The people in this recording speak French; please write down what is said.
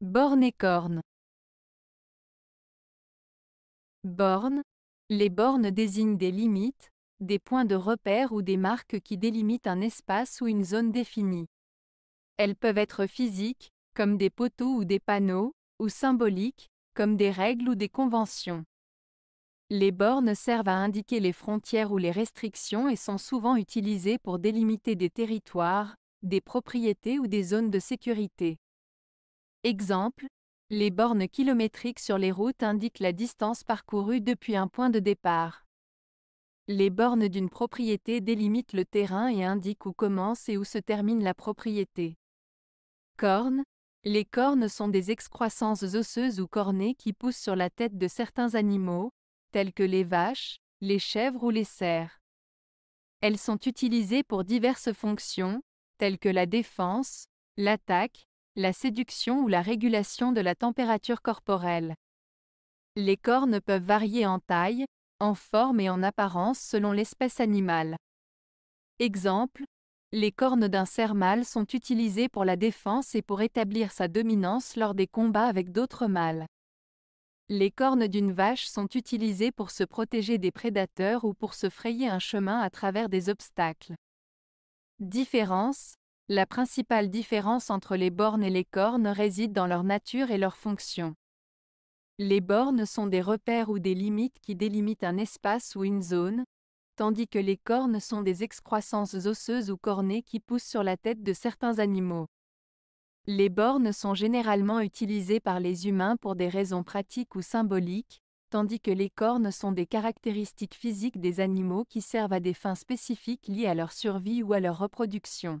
Bornes et cornes Bornes. Les bornes désignent des limites, des points de repère ou des marques qui délimitent un espace ou une zone définie. Elles peuvent être physiques, comme des poteaux ou des panneaux, ou symboliques, comme des règles ou des conventions. Les bornes servent à indiquer les frontières ou les restrictions et sont souvent utilisées pour délimiter des territoires, des propriétés ou des zones de sécurité. Exemple, les bornes kilométriques sur les routes indiquent la distance parcourue depuis un point de départ. Les bornes d'une propriété délimitent le terrain et indiquent où commence et où se termine la propriété. Cornes. Les cornes sont des excroissances osseuses ou cornées qui poussent sur la tête de certains animaux, tels que les vaches, les chèvres ou les cerfs. Elles sont utilisées pour diverses fonctions, telles que la défense, l'attaque, la séduction ou la régulation de la température corporelle. Les cornes peuvent varier en taille, en forme et en apparence selon l'espèce animale. Exemple, les cornes d'un cerf mâle sont utilisées pour la défense et pour établir sa dominance lors des combats avec d'autres mâles. Les cornes d'une vache sont utilisées pour se protéger des prédateurs ou pour se frayer un chemin à travers des obstacles. Différence la principale différence entre les bornes et les cornes réside dans leur nature et leur fonction. Les bornes sont des repères ou des limites qui délimitent un espace ou une zone, tandis que les cornes sont des excroissances osseuses ou cornées qui poussent sur la tête de certains animaux. Les bornes sont généralement utilisées par les humains pour des raisons pratiques ou symboliques, tandis que les cornes sont des caractéristiques physiques des animaux qui servent à des fins spécifiques liées à leur survie ou à leur reproduction.